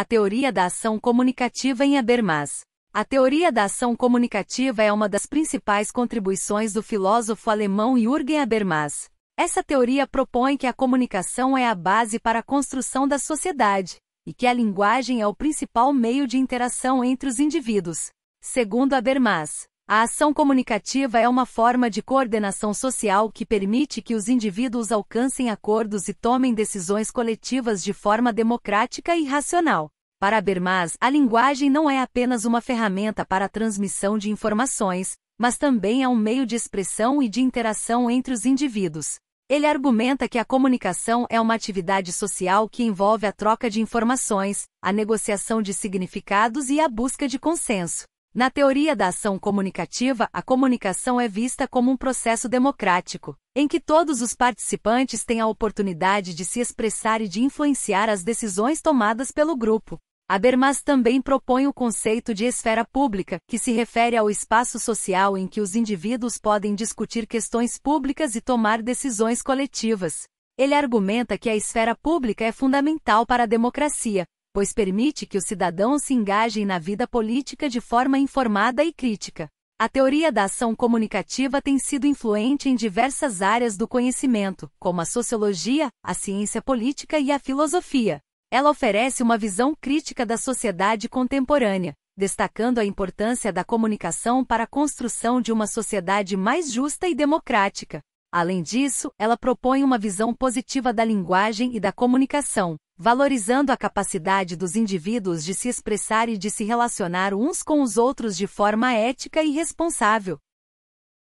A teoria da ação comunicativa em Habermas. A teoria da ação comunicativa é uma das principais contribuições do filósofo alemão Jürgen Habermas. Essa teoria propõe que a comunicação é a base para a construção da sociedade e que a linguagem é o principal meio de interação entre os indivíduos. Segundo Habermas, a ação comunicativa é uma forma de coordenação social que permite que os indivíduos alcancem acordos e tomem decisões coletivas de forma democrática e racional. Para Bermas, a linguagem não é apenas uma ferramenta para a transmissão de informações, mas também é um meio de expressão e de interação entre os indivíduos. Ele argumenta que a comunicação é uma atividade social que envolve a troca de informações, a negociação de significados e a busca de consenso. Na teoria da ação comunicativa, a comunicação é vista como um processo democrático, em que todos os participantes têm a oportunidade de se expressar e de influenciar as decisões tomadas pelo grupo. Habermas também propõe o conceito de esfera pública, que se refere ao espaço social em que os indivíduos podem discutir questões públicas e tomar decisões coletivas. Ele argumenta que a esfera pública é fundamental para a democracia, pois permite que os cidadãos se engajem na vida política de forma informada e crítica. A teoria da ação comunicativa tem sido influente em diversas áreas do conhecimento, como a sociologia, a ciência política e a filosofia. Ela oferece uma visão crítica da sociedade contemporânea, destacando a importância da comunicação para a construção de uma sociedade mais justa e democrática. Além disso, ela propõe uma visão positiva da linguagem e da comunicação, valorizando a capacidade dos indivíduos de se expressar e de se relacionar uns com os outros de forma ética e responsável.